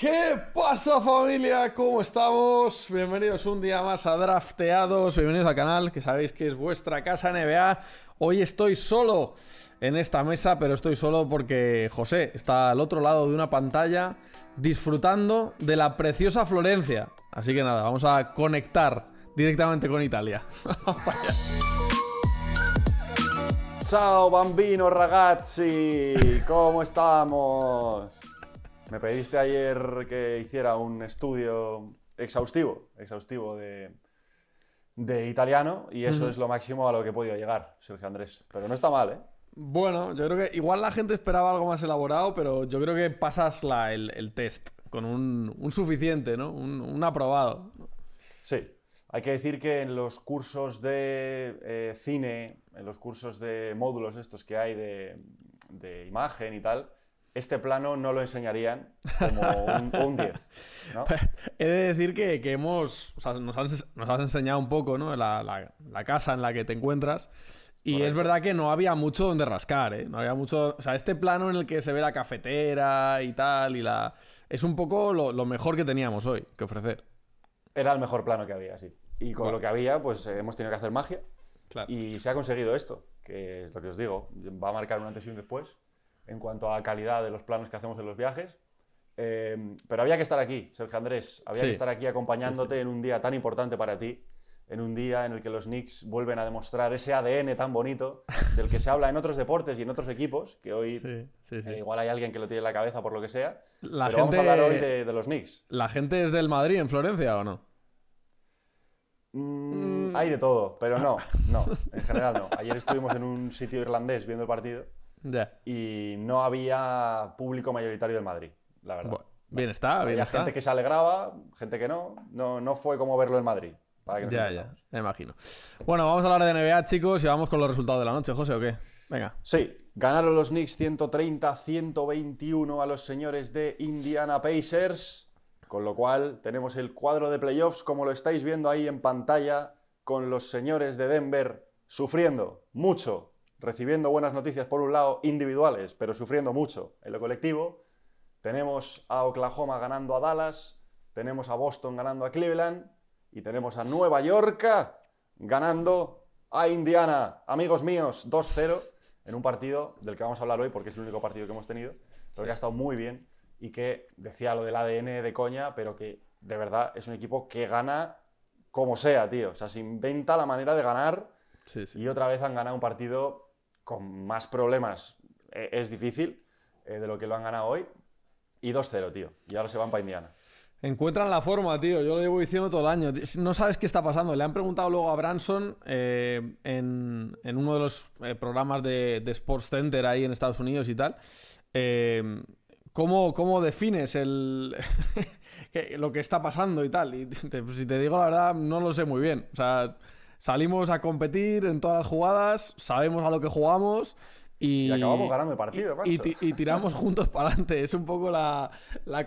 ¿Qué pasa familia? ¿Cómo estamos? Bienvenidos un día más a Drafteados, bienvenidos al canal que sabéis que es vuestra casa NBA. Hoy estoy solo en esta mesa, pero estoy solo porque José está al otro lado de una pantalla disfrutando de la preciosa Florencia. Así que nada, vamos a conectar directamente con Italia. Chao, bambino ragazzi, ¿cómo estamos? Me pediste ayer que hiciera un estudio exhaustivo, exhaustivo de, italiano y eso es lo máximo a lo que he podido llegar, Sergio Andrés. Pero no está mal, ¿eh? Bueno, yo creo que igual la gente esperaba algo más elaborado, pero yo creo que pasas la, el, test con un, un suficiente, ¿no? Un, aprobado. Sí. Hay que decir que en los cursos de eh, cine, en los cursos de módulos estos que hay de, de imagen y tal, este plano no lo enseñarían como un, 10. ¿no? Pues, he de decir que, que hemos, nos, has, enseñado un poco ¿no? la, la, casa en la que te encuentras. Y es verdad que no había mucho donde rascar, ¿eh? No había mucho... O sea, este plano en el que se ve la cafetera y tal, y la... Es un poco lo, mejor que teníamos hoy que ofrecer. Era el mejor plano que había, sí. Y con lo que había, pues eh, hemos tenido que hacer magia. Y se ha conseguido esto, que es lo que os digo, va a marcar un antes y un después en cuanto a calidad de los planos que hacemos en los viajes. Em, pero había que estar aquí, Sergio Andrés, había que estar aquí acompañándote en un día tan importante para ti, en un día en el que los Knicks vuelven a demostrar ese ADN tan bonito del que se habla en otros deportes y en otros equipos, que hoy eh, igual hay alguien que lo tiene en la cabeza por lo que sea. La pero vamos a hablar hoy de, los Knicks. ¿La gente es del Madrid en Florencia o no? Mm, mm. hay de todo, pero no, no, en general no. Ayer estuvimos en un sitio irlandés viendo el partido. Y no había público mayoritario del Madrid, la verdad. bien está, bien había gente que se alegraba, gente que no. No, no fue como verlo en Madrid. ya, ya, me imagino. Bueno, vamos a hablar de NBA, chicos, y vamos con los resultados de la noche, José, ¿o qué? Venga. Sí, ganaron los Knicks 130-121 a los señores de Indiana Pacers, con lo cual tenemos el cuadro de playoffs como lo estáis viendo ahí en pantalla, con los señores de Denver sufriendo mucho recibiendo buenas noticias por un lado individuales, pero sufriendo mucho en lo colectivo. Tenemos a Oklahoma ganando a Dallas, tenemos a Boston ganando a Cleveland y tenemos a Nueva York ganando a Indiana. Amigos míos, 2-0 en un partido del que vamos a hablar hoy porque es el único partido que hemos tenido, pero que ha estado muy bien y que decía lo del ADN de coña, pero que de verdad es un equipo que gana como sea, tío. O sea, se inventa la manera de ganar y otra vez han ganado un partido con más problemas eh, es difícil eh, de lo que lo han ganado hoy. Y 2-0, tío. Y ahora se van para Indiana. Encuentran la forma, tío. Yo lo llevo diciendo todo el año. No sabes qué está pasando. Le han preguntado luego a Branson eh, en, en, uno de los programas de, Sports Center ahí en Estados Unidos y tal. ¿Cómo, ¿cómo, defines el, lo que está pasando y tal? Y si te digo la verdad, no lo sé muy bien. O sea, salimos a competir en todas las jugadas, sabemos a lo que jugamos y, partido, y, tiramos juntos para adelante. Es un poco la,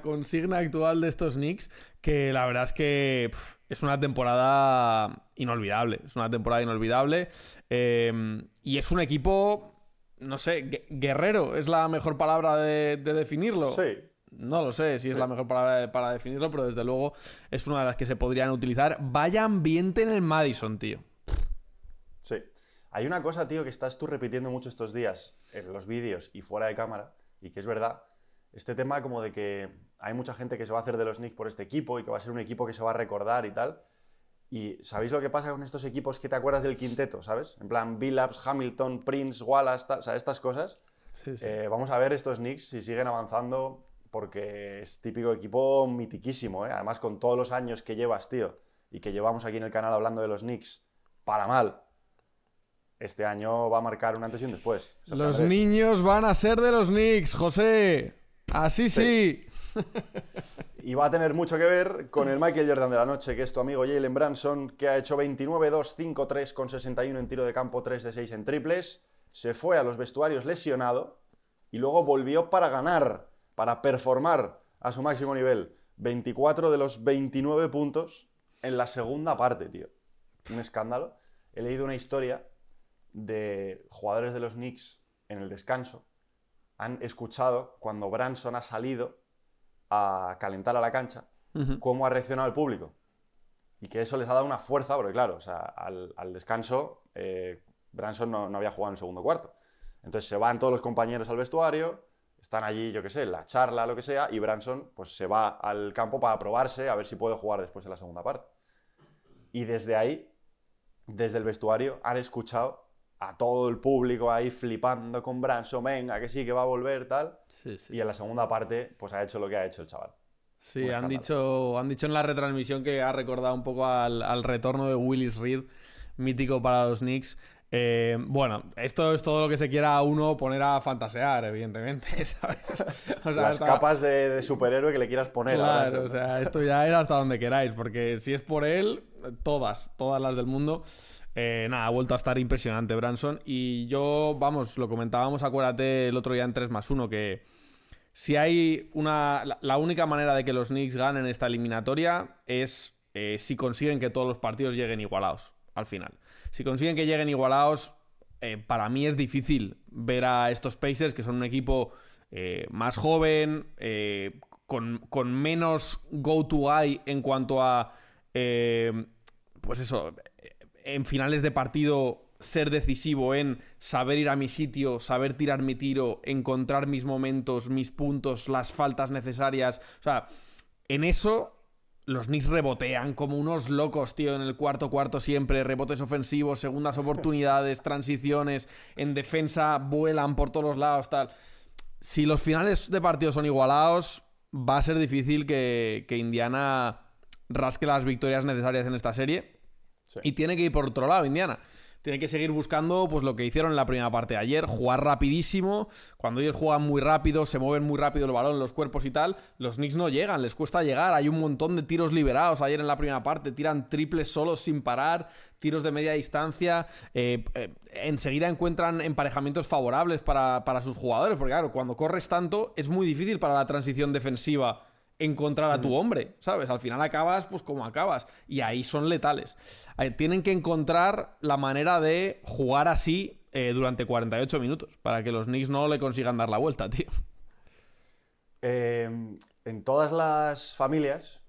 consigna actual de estos Knicks, que la verdad es que es una temporada inolvidable. Es una temporada inolvidable. Em, y es un equipo, no sé, guerrero, es la mejor palabra de, de definirlo. Sí, no lo sé si es la mejor palabra para definirlo, pero desde luego es una de las que se podrían utilizar. Vaya ambiente en el Madison, tío. Sí. Hay una cosa, tío, que estás tú repitiendo mucho estos días en los vídeos y fuera de cámara, y que es verdad. Este tema como de que hay mucha gente que se va a hacer de los Knicks por este equipo y que va a ser un equipo que se va a recordar y tal. Y ¿sabéis lo que pasa con estos equipos que te acuerdas del quinteto, sabes? En plan, Billups, Hamilton, Prince, Wallace, o sea, estas cosas. Eh, vamos a ver estos Knicks si siguen avanzando porque es típico equipo mitiquísimo, ¿eh? además con todos los años que llevas, tío, y que llevamos aquí en el canal hablando de los Knicks, para mal. Este año va a marcar un antes y un después. Los niños van a ser de los Knicks, José. Así sí. y va a tener mucho que ver con el Michael Jordan de la noche, que es tu amigo Jalen Branson, que ha hecho 29-2-5-3 con 61 en tiro de campo, 3 de 6 en triples. Se fue a los vestuarios lesionado y luego volvió para ganar para performar a su máximo nivel 24 de los 29 puntos en la segunda parte, tío. Un escándalo. He leído una historia de jugadores de los Knicks en el descanso. Han escuchado cuando Branson ha salido a calentar a la cancha, cómo ha reaccionado el público. Y que eso les ha dado una fuerza, porque claro, al, descanso eh, Branson no, no había jugado en el segundo cuarto. Entonces se van todos los compañeros al vestuario, están allí, yo qué sé, la charla, lo que sea, y Branson pues, se va al campo para probarse, a ver si puede jugar después en la segunda parte. Y desde ahí, desde el vestuario, han escuchado a todo el público ahí flipando con Branson, venga, que sí, que va a volver, tal. Y en la segunda parte, pues ha hecho lo que ha hecho el chaval. Sí, han dicho, han dicho en la retransmisión que ha recordado un poco al, al retorno de Willis Reed, mítico para los Knicks. Eh, bueno, esto es todo lo que se quiera uno poner a fantasear, evidentemente, ¿sabes? Las capas de, superhéroe que le quieras poner. Claro, o sea, esto ya es hasta donde queráis, porque si es por él, todas, todas las del mundo. Eh, nada, ha vuelto a estar impresionante Branson. Y yo, vamos, lo comentábamos, acuérdate, el otro día en 3 más 1, que si hay una. La, única manera de que los Knicks ganen esta eliminatoria es eh, si consiguen que todos los partidos lleguen igualados al final. Si consiguen que lleguen igualados, eh, para mí es difícil ver a estos Pacers, que son un equipo eh, más joven, eh, con, con, menos go to eye en cuanto a, pues eso, en finales de partido ser decisivo en saber ir a mi sitio, saber tirar mi tiro, encontrar mis momentos, mis puntos, las faltas necesarias. O sea, en eso los Knicks rebotean como unos locos, tío, en el cuarto cuarto siempre, rebotes ofensivos, segundas oportunidades, transiciones, en defensa vuelan por todos los lados, tal. Si los finales de partido son igualados, va a ser difícil que, Indiana rasque las victorias necesarias en esta serie. Y tiene que ir por otro lado, Indiana. Tiene que seguir buscando pues lo que hicieron en la primera parte de ayer, jugar rapidísimo. Cuando ellos juegan muy rápido, se mueven muy rápido el balón, los cuerpos y tal, los Knicks no llegan, les cuesta llegar. Hay un montón de tiros liberados ayer en la primera parte, tiran triples solos sin parar, tiros de media distancia. Eh, eh, enseguida encuentran emparejamientos favorables para, para sus jugadores, porque claro, cuando corres tanto es muy difícil para la transición defensiva encontrar a tu hombre, ¿sabes? Al final acabas pues como acabas y ahí son letales. Tienen que encontrar la manera de jugar así eh, durante 48 minutos para que los Knicks no le consigan dar la vuelta, tío. Em, en todas las familias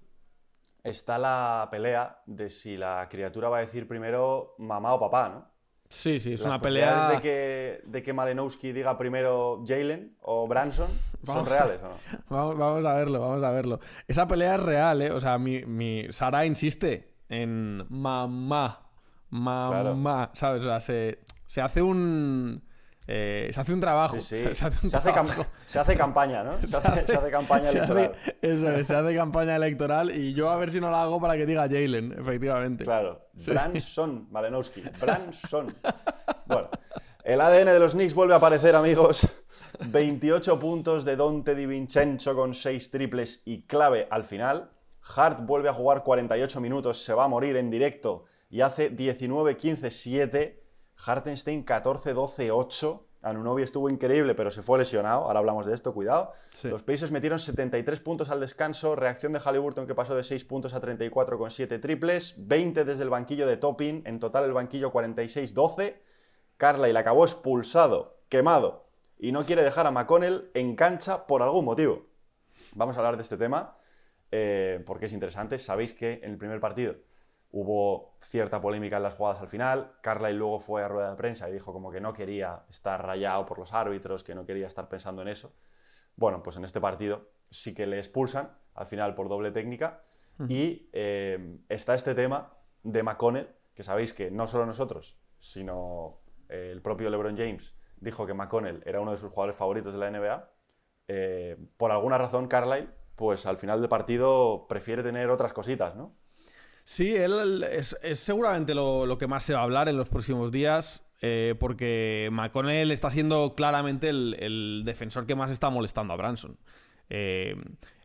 está la pelea de si la criatura va a decir primero mamá o papá, ¿no? Sí, sí, es una pelea. de que, de que Malenowski diga primero Jalen o Branson son reales, ¿o no? vamos, a verlo, vamos a verlo. Esa pelea es real, ¿eh? O sea, mi, Sara insiste en mamá, mamá, ¿sabes? O sea, se hace un eh, se hace un trabajo. Se, hace campaña, ¿no? Se, hace, campaña electoral. eso se hace campaña electoral y yo a ver si no la hago para que diga Jalen, efectivamente. Claro. Branson, Malenowski. Branson. bueno, el ADN de los Knicks vuelve a aparecer, amigos. 28 puntos de Dante Di Vincenzo con 6 triples y clave al final. Hart vuelve a jugar 48 minutos, se va a morir en directo y hace 19-15-7 Hartenstein 14-12-8. Anunobi estuvo increíble, pero se fue lesionado. Ahora hablamos de esto, cuidado. Los países metieron 73 puntos al descanso. Reacción de Halliburton que pasó de 6 puntos a 34 con 7 triples. 20 desde el banquillo de Topping. En total el banquillo 46-12. y la acabó expulsado, quemado. Y no quiere dejar a McConnell en cancha por algún motivo. Vamos a hablar de este tema eh, porque es interesante. Sabéis que en el primer partido hubo cierta polémica en las jugadas al final. Carlyle luego fue a rueda de prensa y dijo como que no quería estar rayado por los árbitros, que no quería estar pensando en eso. Bueno, pues en este partido sí que le expulsan, al final por doble técnica. Y eh, está este tema de McConnell, que sabéis que no solo nosotros, sino eh, el propio LeBron James dijo que McConnell era uno de sus jugadores favoritos de la NBA. Eh, por alguna razón, Carlyle, pues al final del partido prefiere tener otras cositas, ¿no? Sí, él es, seguramente lo, que más se va a hablar en los próximos días, eh, porque McConnell está siendo claramente el, defensor que más está molestando a Branson. Eh,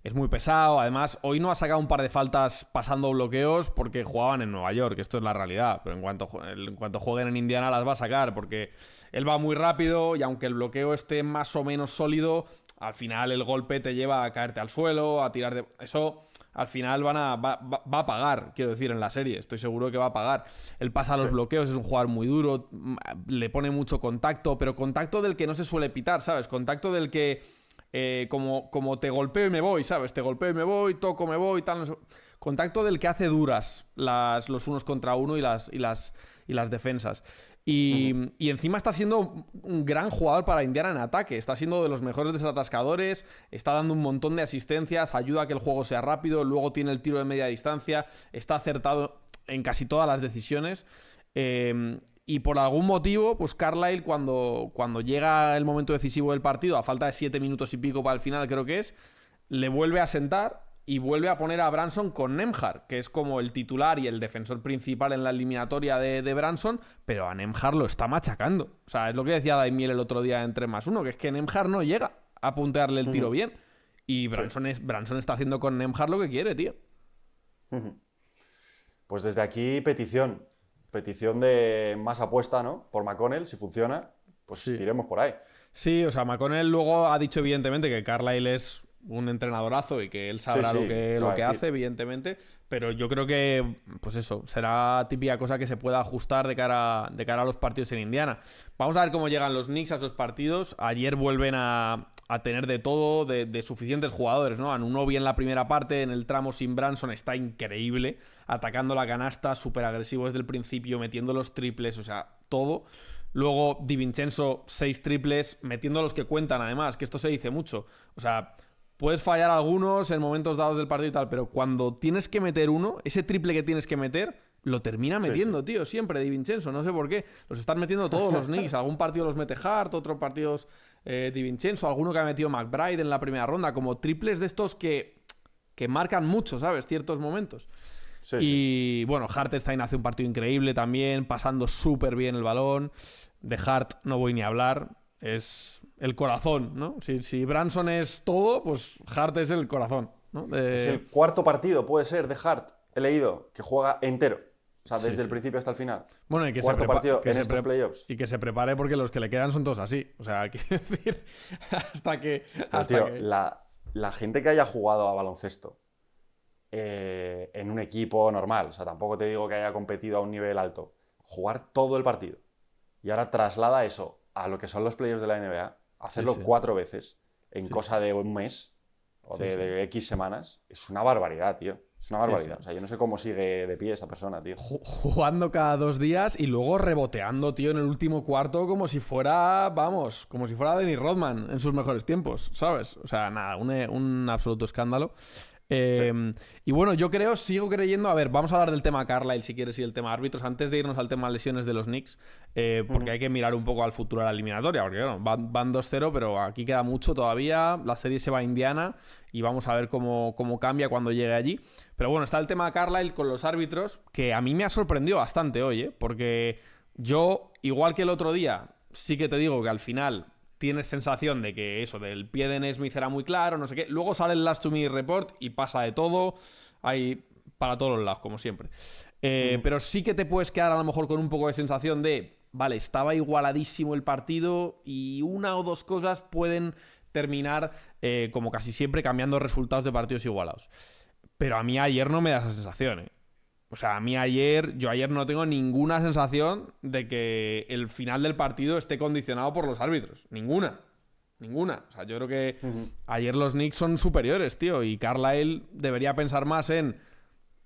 es muy pesado, además, hoy no ha sacado un par de faltas pasando bloqueos porque jugaban en Nueva York, esto es la realidad, pero en cuanto, en cuanto jueguen en Indiana las va a sacar, porque él va muy rápido y aunque el bloqueo esté más o menos sólido, al final el golpe te lleva a caerte al suelo, a tirar de... Eso al final van a, va, a pagar, quiero decir, en la serie. Estoy seguro que va a pagar. Él pasa los bloqueos, es un jugador muy duro, mm, le pone mucho contacto, pero contacto del que no se suele pitar, ¿sabes? Contacto del que, eh, como, como te golpeo y me voy, ¿sabes? Te golpeo y me voy, toco, me voy, tal. Contacto del que hace duras los unos contra uno y las, y las, y las defensas. Y, encima está siendo un gran jugador para Indiana en ataque. Está siendo de los mejores desatascadores, está dando un montón de asistencias, ayuda a que el juego sea rápido, luego tiene el tiro de media distancia, está acertado en casi todas las decisiones. Em, y por algún motivo, pues Carlyle, cuando, cuando llega el momento decisivo del partido, a falta de siete minutos y pico para el final, creo que es, le vuelve a sentar y vuelve a poner a Branson con Nemhard, que es como el titular y el defensor principal en la eliminatoria de, Branson, pero a Nemhard lo está machacando. O sea, es lo que decía Daimiel el otro día en 3 más 1, que es que Nemhard no llega a puntearle el tiro bien. Y Branson, es, Branson está haciendo con Nemhard lo que quiere, tío. Pues desde aquí, petición. Petición de más apuesta, ¿no? Por McConnell, si funciona, pues iremos por ahí. Sí, o sea, McConnell luego ha dicho evidentemente que Carlyle es un entrenadorazo y que él sabrá lo que, lo que hace, evidentemente. Pero yo creo que, pues eso, será típica cosa que se pueda ajustar de cara, de cara a los partidos en Indiana. Vamos a ver cómo llegan los Knicks a esos partidos. Ayer vuelven a, tener de todo, de, suficientes jugadores, ¿no? Anunobi en la primera parte, en el tramo sin Branson, está increíble. Atacando la canasta, súper agresivo desde el principio, metiendo los triples, o sea, todo. Luego Di Vincenzo, seis triples, metiendo los que cuentan, además, que esto se dice mucho. O sea, puedes fallar algunos en momentos dados del partido y tal, pero cuando tienes que meter uno, ese triple que tienes que meter, lo termina metiendo, tío, siempre Di Vincenzo, no sé por qué. Los están metiendo todos los Knicks. Algún partido los mete Hart, otros partidos eh, Di Vincenzo, alguno que ha metido McBride en la primera ronda, como triples de estos que, marcan mucho, ¿sabes? Ciertos momentos. y bueno, Hartstein hace un partido increíble también, pasando súper bien el balón. De Hart no voy ni a hablar. Es el corazón, ¿no? Si, Branson es todo, pues Hart es el corazón, ¿no? Es el cuarto partido, puede ser, de Hart, he leído, que juega entero. O sea, desde el principio hasta el final. Bueno, y que Cuarto partido en estos playoffs. Y que se prepare porque los que le quedan son todos así. O sea, que decir, hasta que... Hasta que... La, gente que haya jugado a baloncesto eh, en un equipo normal, o sea, tampoco te digo que haya competido a un nivel alto, jugar todo el partido y ahora traslada eso a lo que son los playoffs de la NBA, Hacerlo cuatro veces en cosa de un mes o de, X semanas es una barbaridad, tío. Es una barbaridad. O sea, yo no sé cómo sigue de pie esa persona, tío. Jugando cada dos días y luego reboteando, tío, en el último cuarto como si fuera, vamos, como si fuera Denny Rodman en sus mejores tiempos, ¿sabes? O sea, nada, un absoluto escándalo. Em, y bueno, yo creo, sigo creyendo. A ver, vamos a hablar del tema Carlyle si quieres y el tema árbitros antes de irnos al tema lesiones de los Knicks, eh, porque hay que mirar un poco al futuro de la eliminatoria, porque bueno, van, 2-0, pero aquí queda mucho todavía. La serie se va a Indiana y vamos a ver cómo, cómo cambia cuando llegue allí. Pero bueno, está el tema Carlyle con los árbitros, que a mí me ha sorprendido bastante hoy, ¿eh? porque yo, igual que el otro día, sí que te digo que al final tienes sensación de que eso, del pie de Nesmith era muy claro, no sé qué. Luego sale el Last to Me Report y pasa de todo. Hay para todos los lados, como siempre. Eh, pero sí que te puedes quedar a lo mejor con un poco de sensación de, vale, estaba igualadísimo el partido y una o dos cosas pueden terminar, eh, como casi siempre, cambiando resultados de partidos igualados. Pero a mí ayer no me da esa sensación, ¿eh? O sea, a mí ayer, yo ayer no tengo ninguna sensación de que el final del partido esté condicionado por los árbitros. Ninguna. Ninguna. O sea, yo creo que ayer los Knicks son superiores, tío. Y Carlisle debería pensar más en.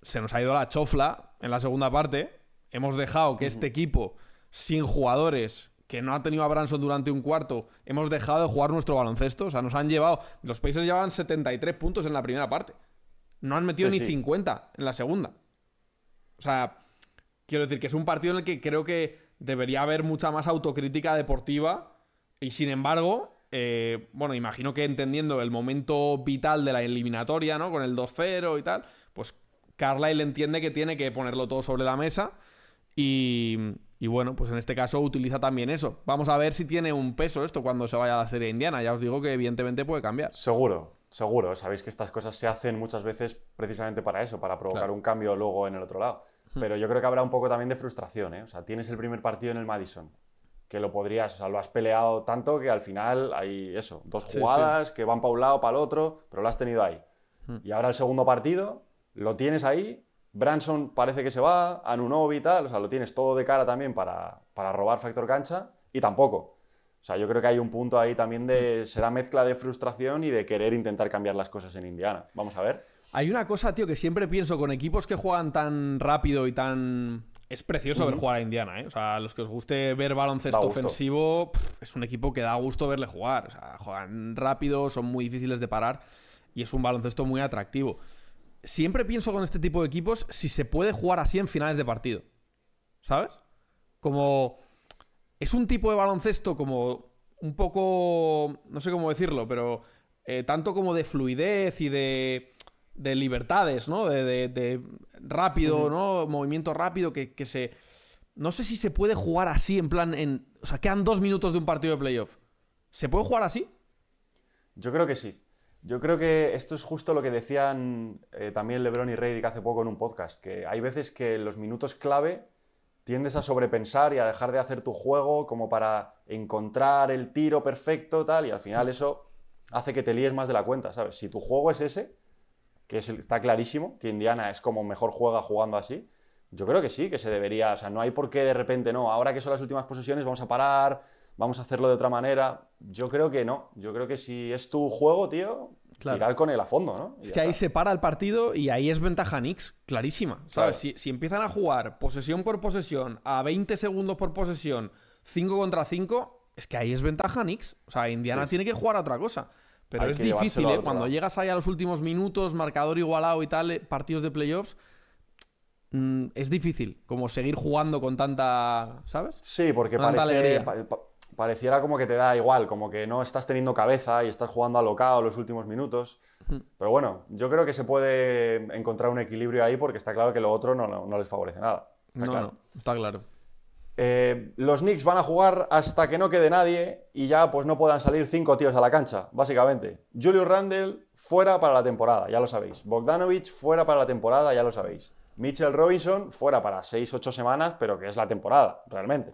Se nos ha ido la chofla en la segunda parte. Hemos dejado que este equipo, sin jugadores, que no ha tenido a Branson durante un cuarto, hemos dejado de jugar nuestro baloncesto. O sea, nos han llevado. Los países llevaban 73 puntos en la primera parte. No han metido ni 50 en la segunda. O sea, quiero decir que es un partido en el que creo que debería haber mucha más autocrítica deportiva y sin embargo, eh, bueno, imagino que entendiendo el momento vital de la eliminatoria, ¿no? Con el 2-0 y tal, pues Carlyle entiende que tiene que ponerlo todo sobre la mesa y, bueno, pues en este caso utiliza también eso. Vamos a ver si tiene un peso esto cuando se vaya a la serie indiana. Ya os digo que evidentemente puede cambiar. Seguro, seguro. Sabéis que estas cosas se hacen muchas veces precisamente para eso, para provocar un cambio luego en el otro lado. Pero yo creo que habrá un poco también de frustración, ¿eh? O sea, tienes el primer partido en el Madison, que lo podrías, o sea, lo has peleado tanto que al final hay eso, dos jugadas que van para un lado, para el otro, pero lo has tenido ahí. Y ahora el segundo partido, lo tienes ahí, Branson parece que se va, Anunov y tal, o sea, lo tienes todo de cara también para, para robar factor cancha y tampoco. O sea, yo creo que hay un punto ahí también de. ser será mezcla de frustración y de querer intentar cambiar las cosas en Indiana. Vamos a ver. Hay una cosa, tío, que siempre pienso con equipos que juegan tan rápido y tan. Es precioso ver jugar a Indiana, ¿eh? O sea, los que os guste ver baloncesto ofensivo, es un equipo que da gusto verle jugar. O sea, juegan rápido, son muy difíciles de parar y es un baloncesto muy atractivo. Siempre pienso con este tipo de equipos si se puede jugar así en finales de partido. ¿Sabes? Como. Es un tipo de baloncesto como. Un poco. No sé cómo decirlo, pero. Eh, tanto como de fluidez y de de libertades, ¿no? De, de, rápido, ¿no? Movimiento rápido que, se... No sé si se puede jugar así en plan... En... O sea, quedan dos minutos de un partido de playoff. ¿Se puede jugar así? Yo creo que sí. Yo creo que esto es justo lo que decían eh, también LeBron y Reddick hace poco en un podcast, que hay veces que los minutos clave tiendes a sobrepensar y a dejar de hacer tu juego como para encontrar el tiro perfecto, tal, y al final eso hace que te líes más de la cuenta, ¿sabes? Si tu juego es ese, que está clarísimo que Indiana es como mejor juega jugando así, yo creo que sí, que se debería, o sea, no hay por qué de repente, no, ahora que son las últimas posesiones vamos a parar, vamos a hacerlo de otra manera. Yo creo que no, yo creo que si es tu juego, tío, tirar con el a fondo, ¿no? es que ahí se para el partido y ahí es ventaja Knicks, clarísima. ¿Sabes? Si, empiezan a jugar posesión por posesión, a 20 segundos por posesión, 5 contra 5, es que ahí es ventaja Knicks. O sea, Indiana tiene que jugar otra cosa. Pero es difícil, ¿eh? Cuando llegas ahí a los últimos minutos, marcador igualado y tal, eh, partidos de playoffs, mm, es difícil como seguir jugando con tanta, ¿sabes? Sí, porque pareciera como que te da igual, como que no estás teniendo cabeza y estás jugando alocado los últimos minutos. Pero bueno, yo creo que se puede encontrar un equilibrio ahí porque está claro que lo otro no, les favorece nada. no, está claro. Eh, los Knicks van a jugar hasta que no quede nadie y ya pues no puedan salir cinco tíos a la cancha, básicamente. Julius Randle fuera para la temporada, ya lo sabéis. Bogdanovich fuera para la temporada, ya lo sabéis. Mitchell Robinson fuera para 6-8 semanas, pero que es la temporada, realmente.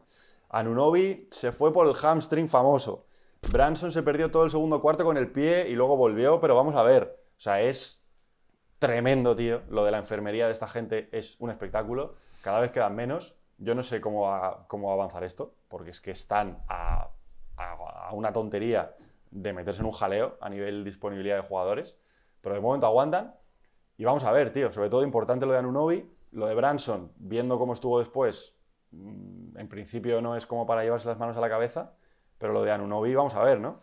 Anunobi se fue por el hamstring famoso. Branson se perdió todo el segundo cuarto con el pie y luego volvió, pero vamos a ver. O sea, es tremendo, tío. Lo de la enfermería de esta gente es un espectáculo. Cada vez quedan menos. Yo no sé cómo va, cómo a avanzar esto, porque es que están a, una tontería de meterse en un jaleo a nivel disponibilidad de jugadores, pero de momento aguantan. Y vamos a ver, tío, sobre todo importante lo de Anunobi, lo de Branson, viendo cómo estuvo después, mm, en principio no es como para llevarse las manos a la cabeza, pero lo de Anunobi, vamos a ver, ¿no?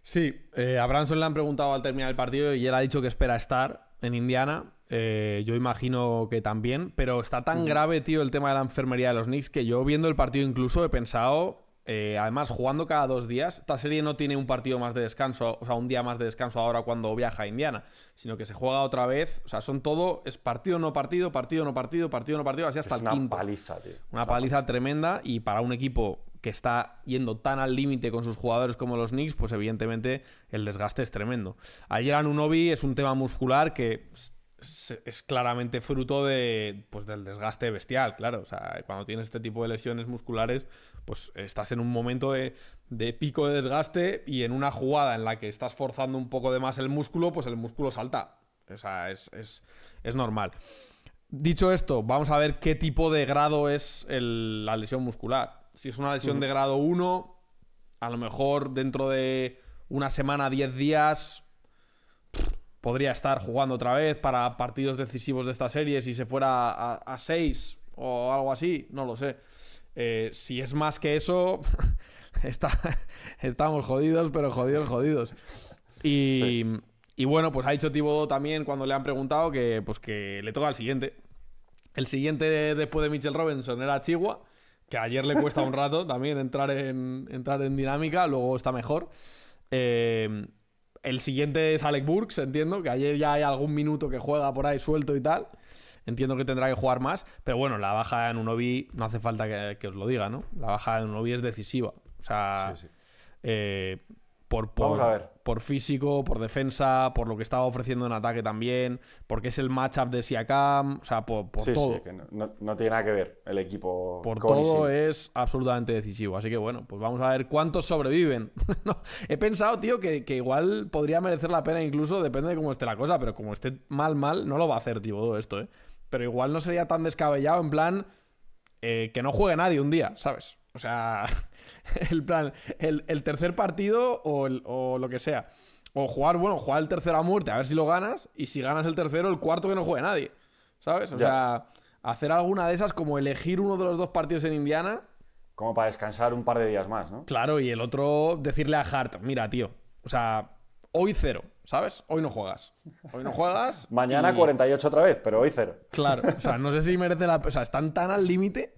Sí, eh, a Branson le han preguntado al terminar el partido y él ha dicho que espera estar en Indiana eh, yo imagino que también, pero está tan grave, tío, el tema de la enfermería de los Knicks que yo viendo el partido incluso he pensado, eh, además jugando cada dos días, esta serie no tiene un partido más de descanso, o sea, un día más de descanso ahora cuando viaja a Indiana, sino que se juega otra vez, o sea, son todo, es partido no partido, partido no partido, partido no partido, así hasta es una Paliza, tío. Una paliza, tremenda y para un equipo que está yendo tan al límite con sus jugadores como los Knicks, pues evidentemente el desgaste es tremendo. Ayer Anunobi es un tema muscular que pues, es, claramente fruto de, pues, del desgaste bestial, claro. O sea, cuando tienes este tipo de lesiones musculares, pues estás en un momento de, pico de desgaste y en una jugada en la que estás forzando un poco de más el músculo, pues el músculo salta. O sea, es, normal. Dicho esto, vamos a ver qué tipo de grado es la lesión muscular. Si es una lesión de grado 1, a lo mejor dentro de una semana, 10 días, podría estar jugando otra vez para partidos decisivos de esta serie si se fuera a, a seis o algo así, no lo sé. Eh, si es más que eso, estamos jodidos, pero jodidos, jodidos. Y, bueno, pues ha dicho Tibo también cuando le han preguntado que, pues que le toca al siguiente. El siguiente después de Mitchell Robinson era Chihuahua, que ayer le cuesta un rato también entrar en, entrar en dinámica, luego está mejor. Eh, el siguiente es Alec Burks, entiendo, que ayer ya hay algún minuto que juega por ahí suelto y tal. Entiendo que tendrá que jugar más, pero bueno, la baja en OBI no hace falta que, os lo diga, ¿no? La baja en OBI es decisiva. O sea, Eh, por, ver. por físico, por defensa, por lo que estaba ofreciendo en ataque también, porque es el matchup de Siakam, o sea, por, todo. no, tiene nada que ver el equipo. Por todo es absolutamente decisivo. Así que bueno, pues vamos a ver cuántos sobreviven. he pensado, tío, que, igual podría merecer la pena incluso, depende de cómo esté la cosa, pero como esté mal, mal, no lo va a hacer, tío, todo esto, ¿eh? Pero igual no sería tan descabellado en plan eh, que no juegue nadie un día, ¿sabes? O sea, el plan, el, tercer partido o, lo que sea. O jugar, bueno, jugar el tercero a muerte, a ver si lo ganas. Y si ganas el tercero, el cuarto que no juegue nadie. ¿Sabes? O sea, hacer alguna de esas, como elegir uno de los dos partidos en Indiana. Como para descansar un par de días más, ¿no? Claro, y el otro decirle a Hart, mira, tío, o sea, hoy cero, ¿sabes? Hoy no juegas. Hoy no juegas. Mañana 48 otra vez, pero hoy cero. Claro, o sea, no sé si merece la. O sea, están tan al límite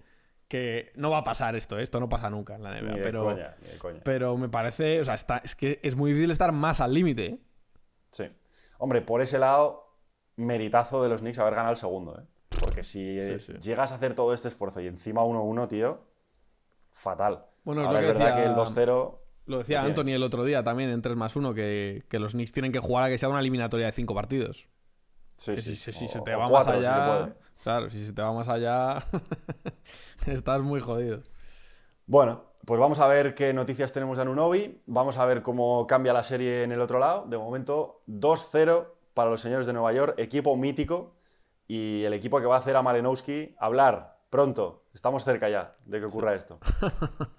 que no va a pasar esto, ¿eh? esto no pasa nunca en la NBA. pero, pero me parece, o sea, está, es que es muy difícil estar más al límite. ¿eh? Sí. Hombre, por ese lado, meritazo de los Knicks haber ganado el segundo, ¿eh? Porque si llegas a hacer todo este esfuerzo y encima 1-1, tío, fatal. Bueno, es, verdad decía, que el 2 Lo decía Anthony el otro día también en 3 más 1, que, que los Knicks tienen que jugar a que sea una eliminatoria de 5 partidos si, se te va más allá. claro, si se te va más allá, estás muy jodido. Bueno, pues vamos a ver qué noticias tenemos de Anunobi. Vamos a ver cómo cambia la serie en el otro lado. De momento, 2-0 para los señores de Nueva York, equipo mítico. Y el equipo que va a hacer a Malenowski hablar pronto. Estamos cerca ya de que ocurra esto.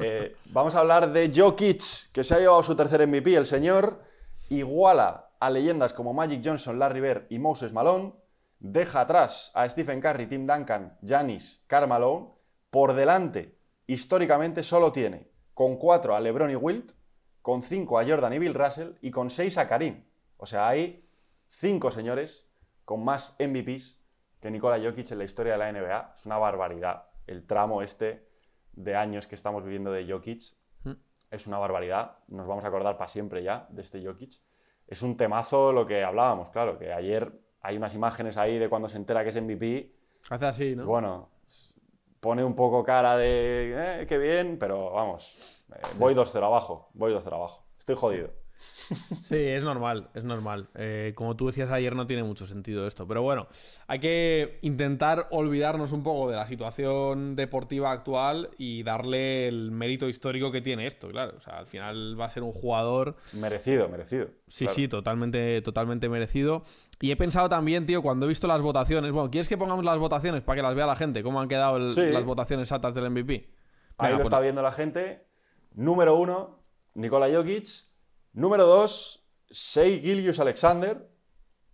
Eh, vamos a hablar de Jokic, que se ha llevado su tercer MVP. El señor iguala a leyendas como Magic Johnson, Larry Bear y Moses Malone, deja atrás a Stephen Curry, Tim Duncan, Janis, Carmelo, por delante, históricamente solo tiene con 4 a LeBron y Wilt, con 5 a Jordan y Bill Russell y con 6 a Karim. O sea, hay cinco señores con más MVPs que Nikola Jokic en la historia de la NBA. Es una barbaridad el tramo este de años que estamos viviendo de Jokic. Mm. Es una barbaridad, nos vamos a acordar para siempre ya de este Jokic es un temazo lo que hablábamos, claro, que ayer hay unas imágenes ahí de cuando se entera que es MVP. Hace así, ¿no? Bueno, pone un poco cara de, eh, qué bien, pero vamos, eh, voy 2-0 abajo, voy 2-0 abajo, estoy jodido. Sí, es normal, es normal. Eh, como tú decías ayer, no tiene mucho sentido esto. Pero bueno, hay que intentar olvidarnos un poco de la situación deportiva actual y darle el mérito histórico que tiene esto, claro. O sea, al final va a ser un jugador. Merecido, merecido. Sí, sí, totalmente, totalmente merecido. Y he pensado también, tío, cuando he visto las votaciones. Bueno, ¿quieres que pongamos las votaciones para que las vea la gente? ¿Cómo han quedado las votaciones altas del MVP? Ahí lo está pues viendo la gente. Número uno, Nikola Jokic. Número 2, Sei Gilius Alexander.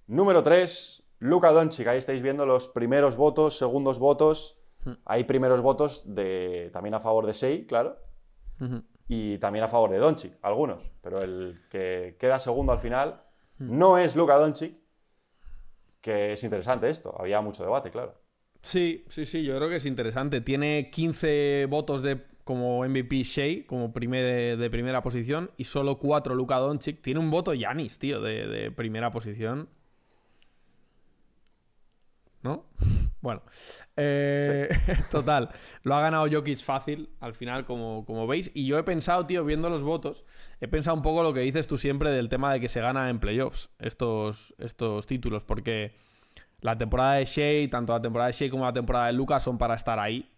Número 3, luca Doncic. Ahí estáis viendo los primeros votos, segundos votos. Hay primeros votos de, también a favor de Sei, claro. Y también a favor de Doncic, algunos. Pero el que queda segundo al final no es Luka Doncic, que es interesante esto. Había mucho debate, claro. Sí, sí, sí, yo creo que es interesante. Tiene 15 votos de como MVP Shea, como primer, eh, de primera posición, y solo cuatro Luka Doncic. Tiene un voto Yanis, tío, de, primera posición. ¿No? Bueno, eh, total, lo ha ganado Jokic fácil al final, como, como veis. Y yo he pensado, tío, viendo los votos, he pensado un poco lo que dices tú siempre del tema de que se gana en playoffs estos, estos títulos, porque la temporada de Shea, tanto la temporada de Shea como la temporada de Lucas son para estar ahí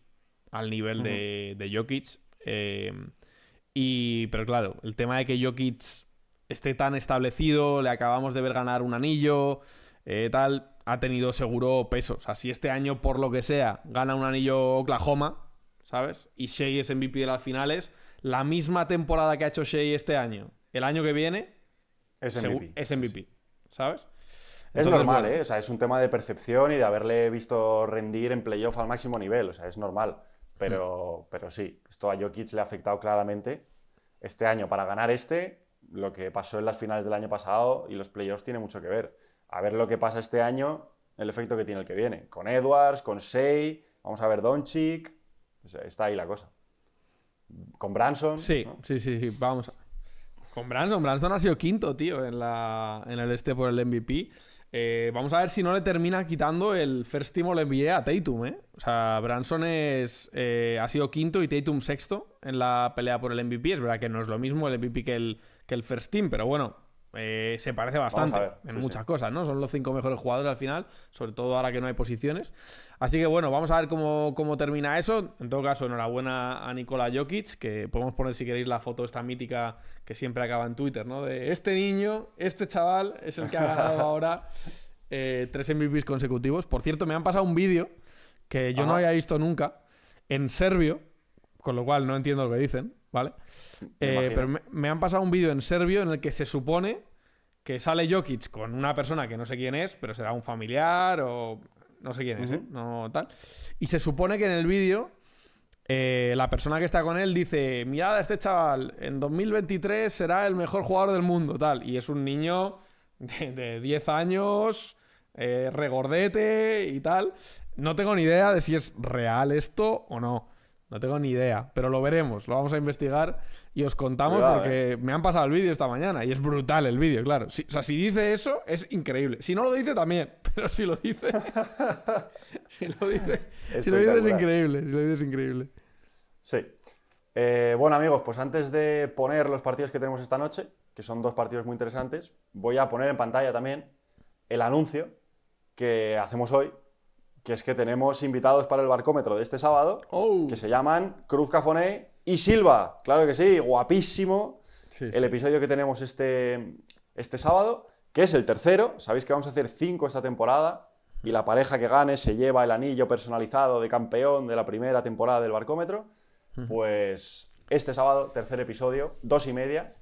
al nivel de, Jokic. Eh, y, pero claro, el tema de que Jokic esté tan establecido, le acabamos de ver ganar un anillo, eh, tal, ha tenido seguro pesos. O sea, si este año, por lo que sea, gana un anillo Oklahoma, ¿sabes? Y Shea es MVP de las finales, la misma temporada que ha hecho Shea este año, el año que viene, es MVP, es ¿sabes? es normal, ¿eh? O sea, es un tema de percepción y de haberle visto rendir en playoff al máximo nivel, o sea, es normal. Pero, pero sí, esto a Jokic le ha afectado claramente. Este año, para ganar este, lo que pasó en las finales del año pasado y los playoffs tiene mucho que ver. A ver lo que pasa este año, el efecto que tiene el que viene. Con Edwards, con Shea, vamos a ver Doncic. Está ahí la cosa. Con Branson. Sí, sí, sí, sí, vamos. Con Branson. Branson ha sido quinto, tío, en, la, en el este por el MVP. Eh, vamos a ver si no le termina quitando el first team le NBA a Tatum, ¿eh? O sea, Branson es, eh, ha sido quinto y Tatum sexto en la pelea por el MVP. Es verdad que no es lo mismo el MVP que el, que el first team, pero bueno, eh, se parece bastante en muchas cosas, ¿no? Son los cinco mejores jugadores al final, sobre todo ahora que no hay posiciones. Así que bueno, vamos a ver cómo, termina eso. En todo caso, enhorabuena a Nikola Jokic, que podemos poner si queréis la foto esta mítica que siempre acaba en Twitter, ¿no? De este niño, este chaval, es el que ha ganado ahora eh, tres MVPs consecutivos. Por cierto, me han pasado un vídeo que yo no había visto nunca en serbio, con lo cual no entiendo lo que dicen. ¿vale? Me eh, pero me, han pasado un vídeo en serbio en el que se supone que sale Jokic con una persona que no sé quién es, pero será un familiar o no sé quién es, ¿eh? No tal. Y se supone que en el vídeo eh, la persona que está con él dice, mirad a este chaval, en 2023 será el mejor jugador del mundo, tal. Y es un niño de, de 10 años, eh, regordete y tal. No tengo ni idea de si es real esto o no. No tengo ni idea, pero lo veremos, lo vamos a investigar y os contamos porque eh. me han pasado el vídeo esta mañana y es brutal el vídeo, claro. Si, o sea, si dice eso, es increíble. Si no lo dice, también, pero si lo dice. si lo dice, es increíble. Si lo dice, es increíble. Sí. Eh, bueno, amigos, pues antes de poner los partidos que tenemos esta noche, que son dos partidos muy interesantes, voy a poner en pantalla también el anuncio que hacemos hoy que es que tenemos invitados para el barcómetro de este sábado, oh. que se llaman Cruz Cafoné y Silva. Claro que sí, guapísimo el episodio que tenemos este, este sábado, que es el tercero. Sabéis que vamos a hacer cinco esta temporada y la pareja que gane se lleva el anillo personalizado de campeón de la primera temporada del barcómetro. Pues este sábado, tercer episodio, dos y media.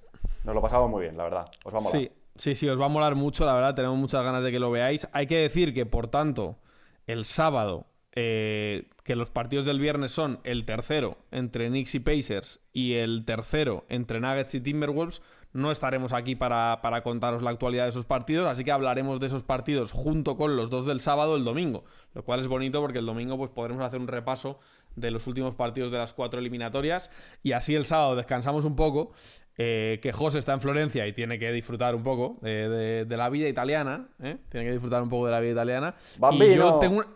Nos lo pasamos muy bien, la verdad. Os va a molar. Sí, sí, sí, os va a molar mucho, la verdad. Tenemos muchas ganas de que lo veáis. Hay que decir que, por tanto, el sábado, eh, que los partidos del viernes son el tercero entre Knicks y Pacers y el tercero entre Nuggets y Timberwolves, no estaremos aquí para, contaros la actualidad de esos partidos, así que hablaremos de esos partidos junto con los dos del sábado el domingo, lo cual es bonito porque el domingo pues, podremos hacer un repaso de los últimos partidos de las cuatro eliminatorias y así el sábado descansamos un poco, eh, que José está en Florencia y tiene que disfrutar un poco eh, de, la vida italiana, eh, tiene que disfrutar un poco de la vida italiana.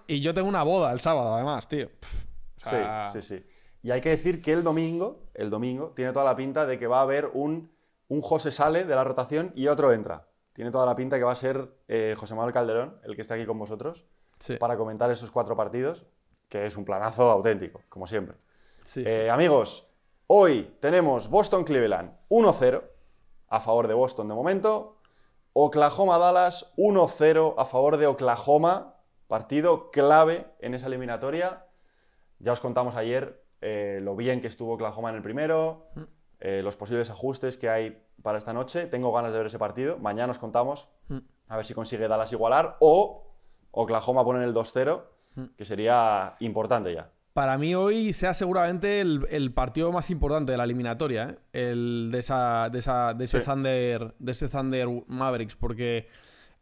Y yo, tengo una boda el sábado además, tío. Sí, sí, sí. Y hay que decir que el domingo, el domingo, tiene toda la pinta de que va a haber un un José sale de la rotación y otro entra. Tiene toda la pinta que va a ser eh, José Manuel Calderón, el que está aquí con vosotros, para comentar esos cuatro partidos, que es un planazo auténtico, como siempre. Eh, amigos, hoy tenemos Boston-Cleveland 1-0 a favor de Boston de momento. Oklahoma-Dallas 1-0 a favor de Oklahoma, partido clave en esa eliminatoria. Ya os contamos ayer eh, lo bien que estuvo Oklahoma en el primero, mm. Eh, los posibles ajustes que hay para esta noche. Tengo ganas de ver ese partido. Mañana nos contamos mm. a ver si consigue Dallas igualar o Oklahoma pone el 2-0, mm. que sería importante ya. Para mí hoy sea seguramente el, partido más importante de la eliminatoria, ¿eh? el de, esa, de, ese Thunder, de ese Thunder Mavericks, porque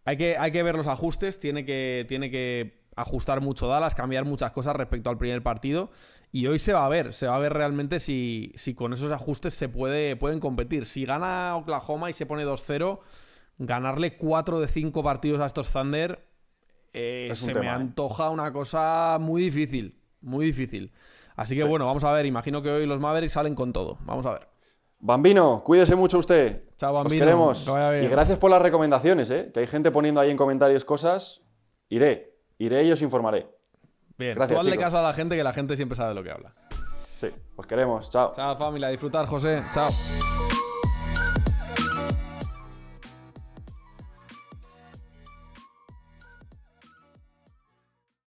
hay que, hay que ver los ajustes, tiene que, tiene que ajustar mucho Dallas, cambiar muchas cosas respecto al primer partido. Y hoy se va a ver, se va a ver realmente si, si con esos ajustes se puede, pueden competir. Si gana Oklahoma y se pone 2-0, ganarle 4 de 5 partidos a estos Thunder eh, se me ¿eh? antoja una cosa muy difícil. Muy difícil. Así que bueno, vamos a ver. Imagino que hoy los Mavericks salen con todo. Vamos a ver. Bambino, cuídese mucho usted. Chao, Bambino. queremos. y gracias por las recomendaciones, ¿eh? Que hay gente poniendo ahí en comentarios cosas. Iré. Iré y os informaré. Bien, Gracias, tú hazle caso a la gente que la gente siempre sabe de lo que habla. Sí, os queremos. Chao. Chao, familia. Disfrutar, José. Chao.